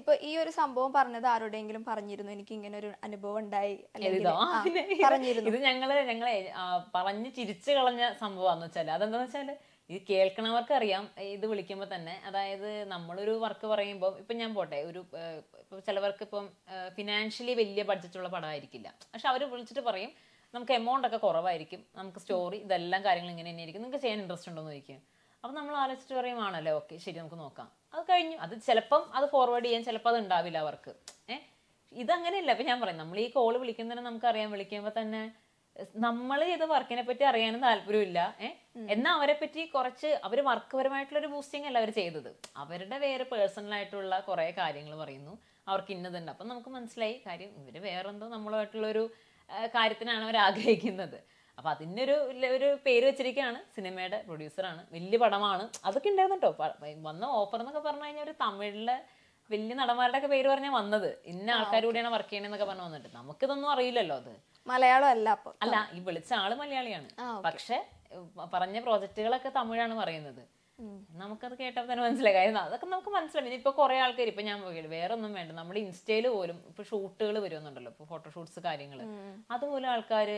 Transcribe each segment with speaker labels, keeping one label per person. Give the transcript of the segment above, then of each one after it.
Speaker 1: ഇപ്പൊ ഈ ഒരു സംഭവം പറഞ്ഞത് ആരോടെങ്കിലും പറഞ്ഞിരുന്നു എനിക്ക് ഇങ്ങനെ ഒരു അനുഭവം ഉണ്ടായി പറഞ്ഞിരുന്നു ഇത്
Speaker 2: ഞങ്ങള് ഞങ്ങളെ പറഞ്ഞു ചിരിച്ചു കളഞ്ഞ സംഭവം വെച്ചാല് അതെന്താന്ന് വെച്ചാല് ഇത് കേൾക്കണവർക്ക് അറിയാം ഇത് വിളിക്കുമ്പോൾ തന്നെ അതായത് നമ്മളൊരു വർക്ക് പറയുമ്പോൾ ഇപ്പൊ ഞാൻ പോട്ടെ ഒരു ഇപ്പോൾ ചിലവർക്ക് ഇപ്പം ഫിനാൻഷ്യലി വലിയ ബഡ്ജറ്റുള്ള പടമായിരിക്കില്ല പക്ഷെ അവര് വിളിച്ചിട്ട് പറയും നമുക്ക് എമൗണ്ട് ഒക്കെ കുറവായിരിക്കും നമുക്ക് സ്റ്റോറി ഇതെല്ലാം കാര്യങ്ങൾ ഇങ്ങനെ ആയിരിക്കും നിങ്ങൾക്ക് ചെയ്യാൻ ഇൻട്രസ്റ്റ് ഉണ്ടോ എന്ന് ചോദിക്കും അപ്പം നമ്മൾ ആലോചിച്ചിട്ട് ആണല്ലേ ഓക്കെ ശരി നമുക്ക് നോക്കാം അത് കഴിഞ്ഞു അത് ചിലപ്പം അത് ഫോർവേഡ് ചെയ്യാൻ ചിലപ്പോൾ അത് ഉണ്ടാവില്ല അവർക്ക് ഏഹ് ഇതങ്ങനെയല്ല ഇപ്പം ഞാൻ പറയും നമ്മൾ ഈ കോൾ നമുക്ക് അറിയാം വിളിക്കുമ്പോൾ തന്നെ നമ്മൾ ചെയ്ത വർക്കിനെ പറ്റി അറിയാനും താല്പര്യമില്ല ഏഹ് എന്നാൽ അവരെ പറ്റി കുറച്ച് അവർ വർക്ക് ഒരു ബൂസ്റ്റിംഗ് അല്ല അവർ ചെയ്തത് അവരുടെ വേറെ പേഴ്സണലായിട്ടുള്ള ആയിട്ടുള്ള കുറേ കാര്യങ്ങൾ പറയുന്നു അവർക്ക് ഇന്നതുണ്ട് അപ്പം നമുക്ക് മനസ്സിലായി കാര്യം ഇവർ വേറെന്തോ നമ്മളുമായിട്ടുള്ളൊരു കാര്യത്തിനാണ് അവർ ആഗ്രഹിക്കുന്നത് അപ്പോൾ അതിനൊരു ഒരു പേര് വെച്ചിരിക്കുകയാണ് സിനിമയുടെ പ്രൊഡ്യൂസറാണ് വലിയ പടമാണ് അതൊക്കെ ഉണ്ടായിരുന്നു കേട്ടോ വന്ന ഓഫർ എന്നൊക്കെ പറഞ്ഞു കഴിഞ്ഞാൽ ഒരു തമിഴിലെ വലിയ നടന്മാരുടെ ഒക്കെ പേര് പറഞ്ഞാൽ വന്നത് ഇന്ന ആൾക്കാർ കൂടിയാണ് വർക്ക് ചെയ്യണമെന്നൊക്കെ പറഞ്ഞു വന്നിട്ട് നമുക്കിതൊന്നും അറിയില്ലല്ലോ അത്
Speaker 1: മലയാളം അല്ല അല്ല
Speaker 2: ഈ വിളിച്ച ആള് മലയാളിയാണ് പക്ഷെ പറഞ്ഞ പ്രോജക്റ്റുകളൊക്കെ തമിഴാണ് പറയുന്നത് നമുക്കത് കേട്ടപ്പോൾ തന്നെ മനസ്സിലായി കാര്യം അതൊക്കെ നമുക്ക് മനസ്സിലാവും ഇനി ഇപ്പോൾ കുറേ ആൾക്കാർ ഇപ്പൊ ഞാൻ വേറെ ഒന്നും വേണ്ട നമ്മുടെ ഇൻസ്റ്റയിൽ പോലും ഇപ്പൊ ഷൂട്ടുകൾ വരുന്നുണ്ടല്ലോ ഇപ്പൊ ഫോട്ടോഷൂട്ട്സ് കാര്യങ്ങൾ അതുപോലെ ആൾക്കാര്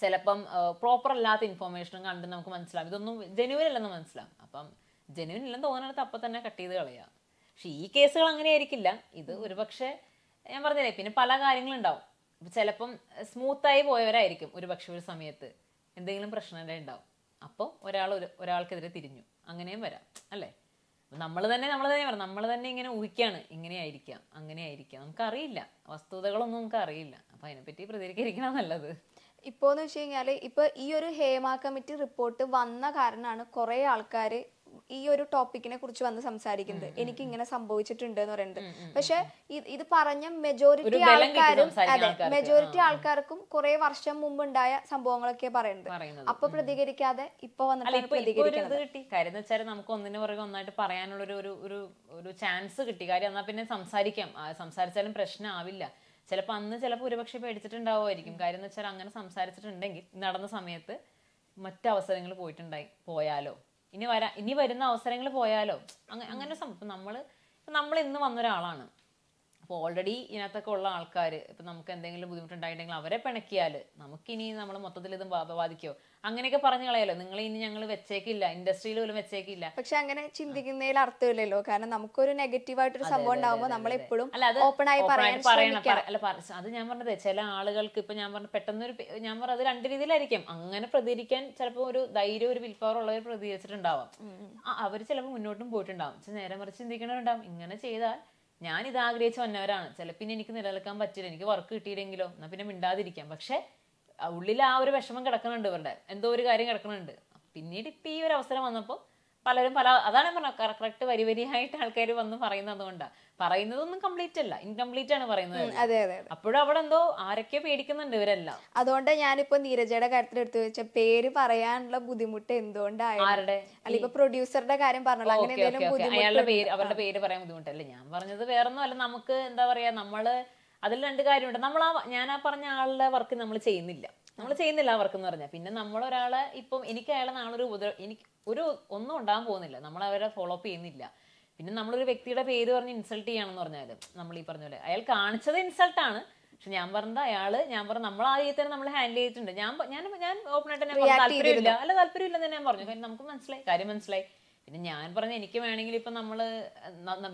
Speaker 2: ചിലപ്പം പ്രോപ്പർ അല്ലാത്ത ഇൻഫോർമേഷനും കണ്ട് നമുക്ക് മനസ്സിലാവും ഇതൊന്നും ജെനുവിൻ അല്ലെന്ന് മനസ്സിലാവും അപ്പം ജെനുവിൻ ഇല്ലെന്ന് തോന്നുന്നിടത്ത് അപ്പം തന്നെ കട്ട് ചെയ്ത് കളയുക പക്ഷെ ഈ കേസുകൾ അങ്ങനെ ആയിരിക്കില്ല ഇത് ഒരുപക്ഷെ ഞാൻ പറഞ്ഞില്ലേ പിന്നെ പല കാര്യങ്ങളും കാര്യങ്ങളുണ്ടാവും ചിലപ്പം സ്മൂത്തായി പോയവരായിരിക്കും ഒരു പക്ഷെ ഒരു സമയത്ത് എന്തെങ്കിലും പ്രശ്നമല്ലേ ഉണ്ടാവും അപ്പോൾ ഒരാൾ ഒരു ഒരാൾക്കെതിരെ തിരിഞ്ഞു അങ്ങനെയും വരാം അല്ലേ നമ്മൾ തന്നെ നമ്മൾ തന്നെ പറയാം നമ്മൾ തന്നെ ഇങ്ങനെ ഊഹിക്കുകയാണ് ഇങ്ങനെ ആയിരിക്കാം അങ്ങനെ ആയിരിക്കാം നമുക്കറിയില്ല വസ്തുതകളൊന്നും നമുക്ക് അറിയില്ല അപ്പം അതിനെപ്പറ്റി പ്രതികരിക്കണം നല്ലത്
Speaker 1: ഇപ്പോൾ എന്ന് വെച്ച് കഴിഞ്ഞാൽ ഇപ്പോൾ ഈ ഒരു ഹേമ കമ്മിറ്റി റിപ്പോർട്ട് വന്ന കാരണമാണ് കുറേ ആൾക്കാർ ഈ ഒരു ടോപ്പിക്കിനെ കുറിച്ച് വന്ന് സംസാരിക്കുന്നത് എനിക്ക് ഇങ്ങനെ സംഭവിച്ചിട്ടുണ്ട് എന്ന് പറയുന്നത് പക്ഷെ ഇത് പറഞ്ഞ മെജോറിറ്റി ആൾക്കാരും അതെ മെജോറിറ്റി ആൾക്കാർക്കും കുറെ വർഷം മുമ്പ് ഉണ്ടായ സംഭവങ്ങളൊക്കെ പറയുന്നത് അപ്പൊ പ്രതികരിക്കാതെ ഇപ്പൊ വന്നിട്ട്
Speaker 2: കാര്യം വെച്ചാൽ നമുക്ക് ഒന്നിനു പുറകെ ഒന്നായിട്ട് പറയാനുള്ള ഒരു ഒരു ഒരു ചാൻസ് കിട്ടി കാര്യം എന്നാ പിന്നെ സംസാരിക്കാം സംസാരിച്ചാലും പ്രശ്നമാവില്ല ചിലപ്പോൾ അന്ന് ചിലപ്പോൾ ഒരുപക്ഷെ പേടിച്ചിട്ടുണ്ടാവുമായിരിക്കും കാര്യം എന്ന് വെച്ചാൽ അങ്ങനെ സംസാരിച്ചിട്ടുണ്ടെങ്കിൽ നടന്ന സമയത്ത് മറ്റ് അവസരങ്ങൾ പോയിട്ടുണ്ടായി പോയാലോ ഇനി വരാ ഇനി വരുന്ന അവസരങ്ങൾ പോയാലോ അങ്ങനെ അങ്ങനെ നമ്മൾ നമ്മൾ ഇന്ന് വന്നൊരാളാണ് അപ്പോൾ ഓൾറെഡി ഇതിനകത്തൊക്കെ ഉള്ള ആൾക്കാർ ഇപ്പം നമുക്ക് എന്തെങ്കിലും ബുദ്ധിമുട്ടുണ്ടായിട്ടുണ്ടെങ്കിൽ അവരെ പിണക്കിയാൽ നമുക്കിനി നമ്മൾ മൊത്തത്തിൽ ഇത് ബാധിക്കുമോ അങ്ങനെയൊക്കെ പറഞ്ഞു കളയാലോ നിങ്ങൾ ഇനി ഞങ്ങൾ വെച്ചേക്കില്ല
Speaker 1: ഇൻഡസ്ട്രിയിൽ പോലും വെച്ചേക്കില്ല പക്ഷെ അങ്ങനെ ചിന്തിക്കുന്നതിൽ അർത്ഥമില്ലല്ലോ കാരണം നമുക്കൊരു നെഗറ്റീവ് ആയിട്ടൊരു സംഭവം ഉണ്ടാവുമ്പോൾ നമ്മൾ എപ്പോഴും ഓപ്പൺ ആയി അല്ല
Speaker 2: അത് ഞാൻ പറഞ്ഞത് ചില ആളുകൾക്ക് ഇപ്പൊ ഞാൻ പറഞ്ഞ പെട്ടെന്ന് ഒരു ഞാൻ പറഞ്ഞത് രണ്ട് രീതിയിലായിരിക്കും അങ്ങനെ പ്രതികരിക്കാൻ ചിലപ്പോൾ ഒരു ധൈര്യം ഒരു വിൽഫവർ ഉള്ളവർ പ്രതികരിച്ചിട്ടുണ്ടാവാം അവർ ചിലപ്പോൾ മുന്നോട്ടും പോയിട്ടുണ്ടാവും നേരെ മറിച്ച് ചിന്തിക്കണവരുണ്ടാവും ഇങ്ങനെ ചെയ്താൽ ഞാനിത് ആഗ്രഹിച്ച ഒന്നവരാണ് ചിലപ്പോൾ എനിക്ക് നിലനിൽക്കാൻ പറ്റില്ല എനിക്ക് വർക്ക് കിട്ടിയില്ലെങ്കിലോ എന്നാൽ പിന്നെ മിണ്ടാതിരിക്കാം പക്ഷെ ഉള്ളിൽ ആ ഒരു വിഷമം കിടക്കുന്നുണ്ട് ഇവരുടെ എന്തോ ഒരു കാര്യം കിടക്കുന്നുണ്ട് പിന്നീട് ഇപ്പം ഈ ഒരു അവസരം വന്നപ്പോൾ പലരും പല അതാണ് പറഞ്ഞത് കറക്റ്റ് വരി വരിയായിട്ട് ആൾക്കാർ വന്ന് പറയുന്നത് അതുകൊണ്ടാണ് പറയുന്നതൊന്നും കംപ്ലീറ്റ് അല്ല ഇൻകംപ്ലീറ്റ് ആണ് പറയുന്നത് അതെ അപ്പോഴും അവിടെ എന്തോ ആരൊക്കെ പേടിക്കുന്നുണ്ട്
Speaker 1: ഇവരെല്ലാം അതുകൊണ്ട് ഞാനിപ്പോ നീരജയുടെ കാര്യത്തിൽ എടുത്തു വെച്ച പേര് പറയാനുള്ള ബുദ്ധിമുട്ട് എന്തുകൊണ്ടാണ് അല്ലെങ്കിൽ പ്രൊഡ്യൂസറുടെ കാര്യം പറഞ്ഞല്ലോ അങ്ങനെ എന്തെങ്കിലും പേര് അവരുടെ പേര് പറയാൻ ബുദ്ധിമുട്ടല്ലേ ഞാൻ
Speaker 2: പറഞ്ഞത് വേറൊന്നും അല്ല നമുക്ക് എന്താ പറയാ നമ്മള് അതിൽ രണ്ട് കാര്യമുണ്ട് നമ്മൾ ആ ഞാൻ ആ പറഞ്ഞ ആളുടെ വർക്ക് നമ്മൾ ചെയ്യുന്നില്ല നമ്മൾ ചെയ്യുന്നില്ല ആ വർക്ക് എന്ന് പറഞ്ഞാൽ പിന്നെ നമ്മൾ ഒരാളെ ഇപ്പം എനിക്ക് അയാളെ ഒരു ഉപദ്രവം എനിക്ക് ഒരു ഒന്നും ഉണ്ടാകാൻ പോകുന്നില്ല നമ്മൾ അവരെ ഫോളോ അപ്പ് ചെയ്യുന്നില്ല പിന്നെ നമ്മളൊരു വ്യക്തിയുടെ പേര് പറഞ്ഞ് ഇൻസൾട്ട് ചെയ്യണമെന്ന് പറഞ്ഞാൽ നമ്മൾ ഈ പറഞ്ഞ പോലെ അയാൾ കാണിച്ചത് ഇൻസൾട്ടാണ് പക്ഷെ ഞാൻ പറഞ്ഞത് അയാള് ഞാൻ പറഞ്ഞ നമ്മൾ ആ രീതി തന്നെ നമ്മൾ ഹാൻഡിൽ ചെയ്തിട്ടുണ്ട് ഞാൻ ഞാൻ ഞാൻ ഓപ്പൺ ആയിട്ട് തന്നെ താല്പര്യമില്ല അല്ല താല്പര്യമില്ല തന്നെ ഞാൻ പറഞ്ഞു പിന്നെ നമുക്ക് മനസ്സിലായി കാര്യം മനസ്സിലായി പിന്നെ ഞാൻ പറഞ്ഞു എനിക്ക് വേണമെങ്കിൽ ഇപ്പം നമ്മൾ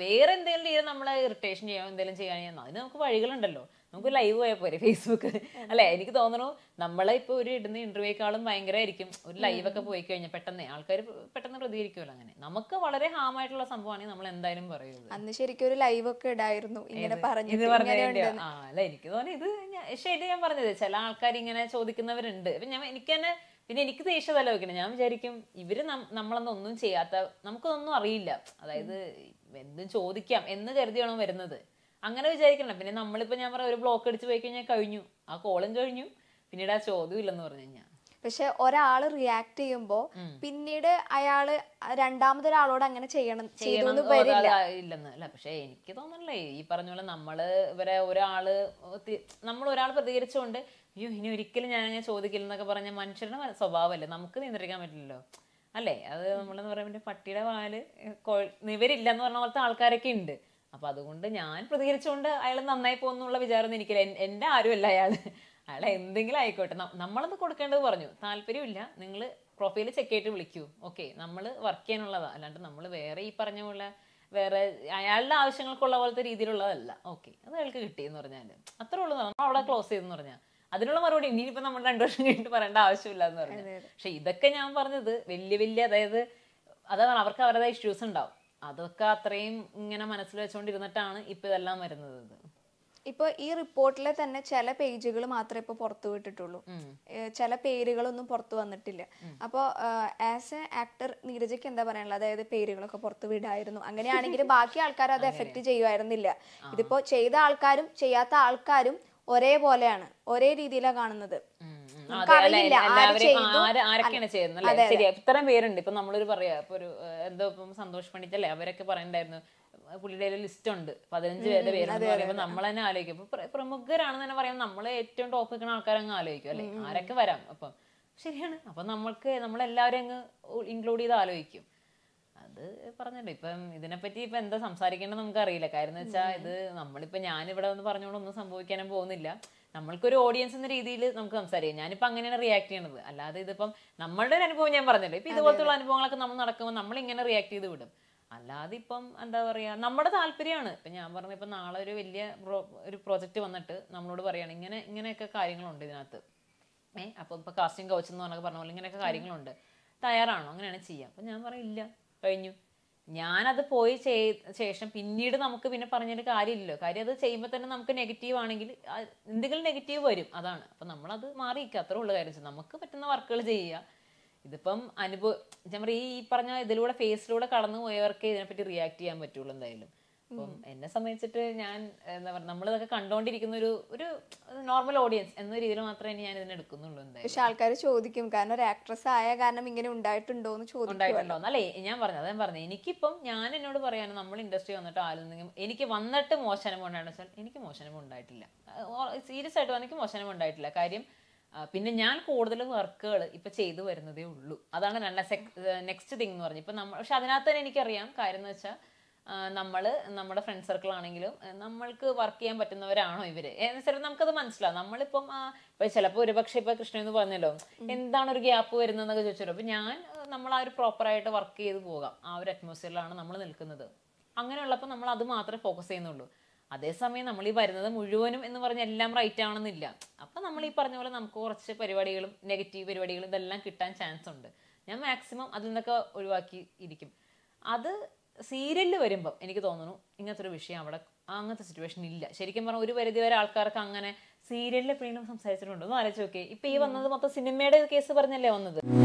Speaker 2: വേറെ എന്തെങ്കിലും രീതിയിൽ നമ്മളെ ഇറിറ്റേഷൻ ചെയ്യാൻ എന്തെങ്കിലും ചെയ്യാൻ അതിന് നമുക്ക് വഴികളുണ്ടല്ലോ നമുക്ക് ലൈവ് പോയാൽ പോരെ ഫേസ്ബുക്ക് അല്ലെ എനിക്ക് തോന്നുന്നു നമ്മളെ ഇപ്പൊ ഒരു ഇടുന്ന ഇന്റർവ്യൂക്കാളും ഭയങ്കരമായിരിക്കും ഒരു ലൈവ് ഒക്കെ പോയി കഴിഞ്ഞാൽ പെട്ടെന്ന് ആൾക്കാർ പെട്ടെന്ന് പ്രതികരിക്കുമല്ലോ അങ്ങനെ നമുക്ക് വളരെ ഹാം ആയിട്ടുള്ള സംഭവമാണ് നമ്മൾ എന്തായാലും പറയുന്നത്
Speaker 1: അന്ന് ശരിക്കും ഒരു ലൈവ് ഒക്കെ ഇടായിരുന്നു ഇങ്ങനെ പറഞ്ഞു ഇത് പറഞ്ഞു അല്ല
Speaker 2: എനിക്ക് തോന്നുന്നു ഇത് ശരി ഞാൻ പറഞ്ഞത് ചില ആൾക്കാർ ഇങ്ങനെ ചോദിക്കുന്നവരുണ്ട് ഞാൻ എനിക്ക് തന്നെ പിന്നെ എനിക്ക് തല തലവെക്കണം ഞാൻ വിചാരിക്കും ഇവര് നമ്മളൊന്നും ചെയ്യാത്ത നമുക്കൊന്നും അറിയില്ല അതായത് എന്തും ചോദിക്കാം എന്ന് കരുതിയാണോ വരുന്നത് അങ്ങനെ വിചാരിക്കണം പിന്നെ നമ്മളിപ്പോ ഞാൻ പറഞ്ഞ ഒരു ബ്ലോക്ക് അടിച്ച് പോയി കഴിഞ്ഞാൽ കഴിഞ്ഞു ആ കോളും കഴിഞ്ഞു പിന്നീട് ആ ചോദ്യം ഇല്ലെന്ന് പറഞ്ഞു കഴിഞ്ഞാൽ
Speaker 1: പക്ഷെ ഒരാൾ റിയാക്ട് ചെയ്യുമ്പോൾ പിന്നീട് അയാള് രണ്ടാമതൊരാളോട് അങ്ങനെ ചെയ്യണം ചെയ്യണം
Speaker 2: ഇല്ലെന്ന് അല്ല പക്ഷെ എനിക്ക് തോന്നണല്ലേ ഈ പറഞ്ഞ പോലെ നമ്മള് ഇവരെ ഒരാള് നമ്മൾ ഒരാൾ പ്രതികരിച്ചുകൊണ്ട് അയ്യോ ഇനി ഒരിക്കലും ഞാൻ അങ്ങനെ ചോദിക്കില്ല എന്നൊക്കെ പറഞ്ഞ മനുഷ്യരുടെ സ്വഭാവമല്ലേ നമുക്ക് നിയന്ത്രിക്കാൻ പറ്റില്ലല്ലോ അല്ലേ അത് നമ്മളെന്ന് പറയുമ്പോൾ പട്ടിയുടെ വാല് നിവരില്ല എന്ന് പറഞ്ഞ പോലത്തെ ആൾക്കാരൊക്കെ ഉണ്ട് അപ്പൊ അതുകൊണ്ട് ഞാൻ പ്രതികരിച്ചുകൊണ്ട് അയാൾ നന്നായി പോകുന്നുള്ള വിചാരമൊന്നും എനിക്കില്ല എൻ്റെ ആരുമല്ല അയാൾ അയാൾ എന്തെങ്കിലും ആയിക്കോട്ടെ നമ്മളത് കൊടുക്കേണ്ടത് പറഞ്ഞു താല്പര്യമില്ല നിങ്ങൾ പ്രൊഫൈൽ ചെക്ക് ചെയ്തിട്ട് വിളിക്കൂ ഓക്കെ നമ്മൾ വർക്ക് ചെയ്യാനുള്ളതാ അല്ലാണ്ട് നമ്മൾ വേറെ ഈ പറഞ്ഞ പോലെ വേറെ അയാളുടെ ആവശ്യങ്ങൾക്കുള്ള പോലത്തെ രീതിയിലുള്ളതല്ല ഓക്കെ അത് അയാൾക്ക് കിട്ടിയെന്ന് പറഞ്ഞാൽ അത്രേ ഉള്ളൂ നമ്മൾ അവിടെ ക്ലോസ് ചെയ്തെന്ന് പറഞ്ഞാൽ അതിനുള്ള മറുപടി ഇനിയിപ്പോൾ നമ്മൾ രണ്ടു വർഷം കഴിഞ്ഞിട്ട് പറയേണ്ട ആവശ്യമില്ല എന്ന് പറഞ്ഞു പക്ഷെ ഇതൊക്കെ ഞാൻ പറഞ്ഞത് വലിയ വലിയ അതായത് അതാണ് അവർക്ക് അവരുടെ ഇഷ്യൂസ് ഉണ്ടാവും അതൊക്കെ അത്രയും ഇങ്ങനെ മനസ്സിൽ വെച്ചുകൊണ്ടിരുന്നിട്ടാണ് ഇപ്പൊ ഇതെല്ലാം വരുന്നത്
Speaker 1: ഇപ്പൊ ഈ റിപ്പോർട്ടിലെ തന്നെ ചില പേജുകൾ മാത്രമേ ഇപ്പൊ പുറത്തു വിട്ടിട്ടുള്ളൂ ചില പേരുകളൊന്നും പുറത്തു വന്നിട്ടില്ല അപ്പോൾ ആസ് എ ആക്ടർ നീരജയ്ക്ക് എന്താ പറയാനുള്ളത് അതായത് പേരുകളൊക്കെ പുറത്തു വിടായിരുന്നു അങ്ങനെയാണെങ്കിൽ ബാക്കി ആൾക്കാർ അത് എഫക്ട് ചെയ്യുമായിരുന്നില്ല ഇതിപ്പോ ചെയ്ത ആൾക്കാരും ചെയ്യാത്ത ആൾക്കാരും ഒരേപോലെയാണ് ഒരേ രീതിയിലാണ് കാണുന്നത്
Speaker 2: ശരി ഇത്രയും പേരുണ്ട് ഇപ്പൊ നമ്മളൊരു പറയാ ഇപ്പൊ ഒരു എന്തോ ഇപ്പം സന്തോഷ് പണിക്കല്ലേ അവരൊക്കെ പറയണ്ടായിരുന്നു പുള്ളിയുടെ ലിസ്റ്റ് ഉണ്ട് പതിനഞ്ച് പേരുടെ പേരുണ്ട് പറയുമ്പോ നമ്മൾ തന്നെ ആലോചിക്കും പ്രമുഖരാണെന്ന് തന്നെ പറയാം നമ്മൾ ഏറ്റവും ടോപ്പ് നിൽക്കുന്ന ആൾക്കാരങ്ങ് ആലോചിക്കും അല്ലെ ആരൊക്കെ വരാം അപ്പൊ ശരിയാണ് അപ്പൊ നമ്മൾക്ക് നമ്മളെല്ലാവരും അങ്ങ് ഇൻക്ലൂഡ് ചെയ്ത് ആലോചിക്കും അത് പറഞ്ഞല്ലോ ഇപ്പം ഇതിനെപ്പറ്റി ഇപ്പൊ എന്താ സംസാരിക്കേണ്ടത് നമുക്കറിയില്ല കാര്യം എന്ന് വെച്ചാൽ ഇത് നമ്മളിപ്പോ ഞാനിവിടെ ഒന്ന് പറഞ്ഞുകൊണ്ട് ഒന്നും സംഭവിക്കാനും പോകുന്നില്ല നമ്മൾക്കൊരു ഓഡിയൻസ് എന്ന രീതിയിൽ നമുക്ക് സംസാരിക്കാം ഞാനിപ്പോൾ അങ്ങനെയാണ് റിയാക്ട് ചെയ്യണത് അല്ലാതെ ഇതിപ്പം നമ്മളുടെ ഒരു അനുഭവം ഞാൻ പറഞ്ഞല്ലോ ഇപ്പം ഇതുപോലത്തുള്ള അനുഭവങ്ങളൊക്കെ നമ്മൾ നടക്കുമ്പോൾ നമ്മൾ ഇങ്ങനെ റിയാക്ട് ചെയ്ത് വിടും അല്ലാതെ ഇപ്പം എന്താ പറയുക നമ്മുടെ താല്പര്യമാണ് ഇപ്പം ഞാൻ പറഞ്ഞ ഇപ്പം നാളെ ഒരു വലിയ ഒരു പ്രോജക്റ്റ് വന്നിട്ട് നമ്മളോട് പറയുകയാണ് ഇങ്ങനെ ഇങ്ങനെയൊക്കെ കാര്യങ്ങളുണ്ട് ഇതിനകത്ത് ഏഹ് അപ്പോൾ ഇപ്പം കാസ്റ്റിംഗ് കോച്ച് എന്ന് പറഞ്ഞൊക്കെ പറഞ്ഞ പോലെ ഇങ്ങനെയൊക്കെ കാര്യങ്ങളുണ്ട് തയ്യാറാണോ അങ്ങനെയാണ് ചെയ്യുക അപ്പം ഞാൻ പറയും ഇല്ല കഴിഞ്ഞു ഞാനത് പോയി ശേഷം പിന്നീട് നമുക്ക് പിന്നെ പറഞ്ഞൊരു കാര്യമില്ലല്ലോ കാര്യം അത് ചെയ്യുമ്പോൾ തന്നെ നമുക്ക് നെഗറ്റീവ് ആണെങ്കിൽ എന്തെങ്കിലും നെഗറ്റീവ് വരും അതാണ് അപ്പം നമ്മളത് മാറിയിരിക്കുക അത്രേ ഉള്ളൂ കാര്യം നമുക്ക് പറ്റുന്ന വർക്കുകൾ ചെയ്യുക ഇതിപ്പം അനുഭവം ഞാൻ ഈ പറഞ്ഞ ഇതിലൂടെ ഫേസിലൂടെ കടന്നു പോയവർക്ക് ഇതിനെപ്പറ്റി റിയാക്ട് ചെയ്യാൻ പറ്റുള്ളൂ എന്തായാലും അപ്പം എന്നെ സംബന്ധിച്ചിട്ട് ഞാൻ എന്താ പറയുക നമ്മളിതൊക്കെ കണ്ടോണ്ടിരിക്കുന്ന ഒരു ഒരു നോർമൽ ഓഡിയൻസ് എന്ന രീതിയിൽ മാത്രമേ ഞാൻ ഇതിനെ എടുക്കുന്നുള്ളൂ എന്തായാലും
Speaker 1: പക്ഷെ ആൾക്കാർ ചോദിക്കും കാരണം ഒരു ആക്ട്രസ് ആയ കാരണം ഇങ്ങനെ ഉണ്ടായിട്ടുണ്ടോ എന്ന് ചോദിക്കും ഉണ്ടായിട്ടുണ്ടോ അല്ലേ
Speaker 2: ഞാൻ പറഞ്ഞു അതാ പറഞ്ഞു എനിക്കിപ്പം ഞാൻ എന്നോട് പറയാനും നമ്മൾ ഇൻഡസ്ട്രി വന്നിട്ട് ആലോചിക്കും എനിക്ക് വന്നിട്ട് മോശനം ഉണ്ടായെന്ന് വെച്ചാൽ എനിക്ക് മോശനം ഉണ്ടായിട്ടില്ല സീരിയസ് ആയിട്ട് എനിക്ക് മോശനം ഉണ്ടായിട്ടില്ല കാര്യം പിന്നെ ഞാൻ കൂടുതൽ വർക്കുകൾ ഇപ്പൊ ചെയ്തു വരുന്നതേ ഉള്ളൂ അതാണ് നെക്സ്റ്റ് തിങ് എന്ന് പറഞ്ഞു ഇപ്പൊ നമ്മൾ പക്ഷെ അതിനകത്ത് തന്നെ എനിക്കറിയാം കാര്യം എന്ന് വെച്ചാൽ നമ്മൾ നമ്മുടെ ഫ്രണ്ട് സർക്കിൾ ആണെങ്കിലും നമ്മൾക്ക് വർക്ക് ചെയ്യാൻ പറ്റുന്നവരാണോ ഇവര് എന്നുവെച്ചാൽ നമുക്കത് മനസ്സിലാവും നമ്മളിപ്പം ഇപ്പൊ ചിലപ്പോൾ ഒരുപക്ഷെ ഇപ്പൊ കൃഷ്ണൻ എന്ന് പറഞ്ഞല്ലോ എന്താണ് ഒരു ഗ്യാപ്പ് വരുന്നതെന്നൊക്കെ ചോദിച്ചല്ലോ അപ്പൊ ഞാൻ നമ്മൾ ആ ഒരു പ്രോപ്പറായിട്ട് വർക്ക് ചെയ്ത് പോകാം ആ ഒരു അറ്റ്മോസ്ഫിയറിലാണ് നമ്മൾ നിൽക്കുന്നത് അങ്ങനെയുള്ളപ്പോൾ നമ്മൾ അത് മാത്രമേ ഫോക്കസ് ചെയ്യുന്നുള്ളൂ അതേസമയം നമ്മൾ ഈ വരുന്നത് മുഴുവനും എന്ന് പറഞ്ഞ എല്ലാം റൈറ്റ് ആണെന്നില്ല അപ്പൊ നമ്മൾ ഈ പറഞ്ഞ പോലെ നമുക്ക് കുറച്ച് പരിപാടികളും നെഗറ്റീവ് പരിപാടികളും ഇതെല്ലാം കിട്ടാൻ ചാൻസ് ഉണ്ട് ഞാൻ മാക്സിമം അതിൽ നിന്നൊക്കെ ഒഴിവാക്കി ഇരിക്കും അത് സീരിയലിൽ വരുമ്പം എനിക്ക് തോന്നുന്നു ഇങ്ങനത്തെ ഒരു വിഷയം അവിടെ അങ്ങനത്തെ സിറ്റുവേഷൻ ഇല്ല ശരിക്കും പറഞ്ഞാൽ ഒരു പരിധി വരെ ആൾക്കാർക്ക് അങ്ങനെ സീരിയലിൽ എപ്പോഴെങ്കിലും സംസാരിച്ചിട്ടുണ്ടോ എന്ന് ആലോചിച്ച് നോക്കി ഇപ്പൊ ഈ വന്നത് മൊത്തം സിനിമയുടെ കേസ് പറഞ്ഞല്ലേ വന്നത്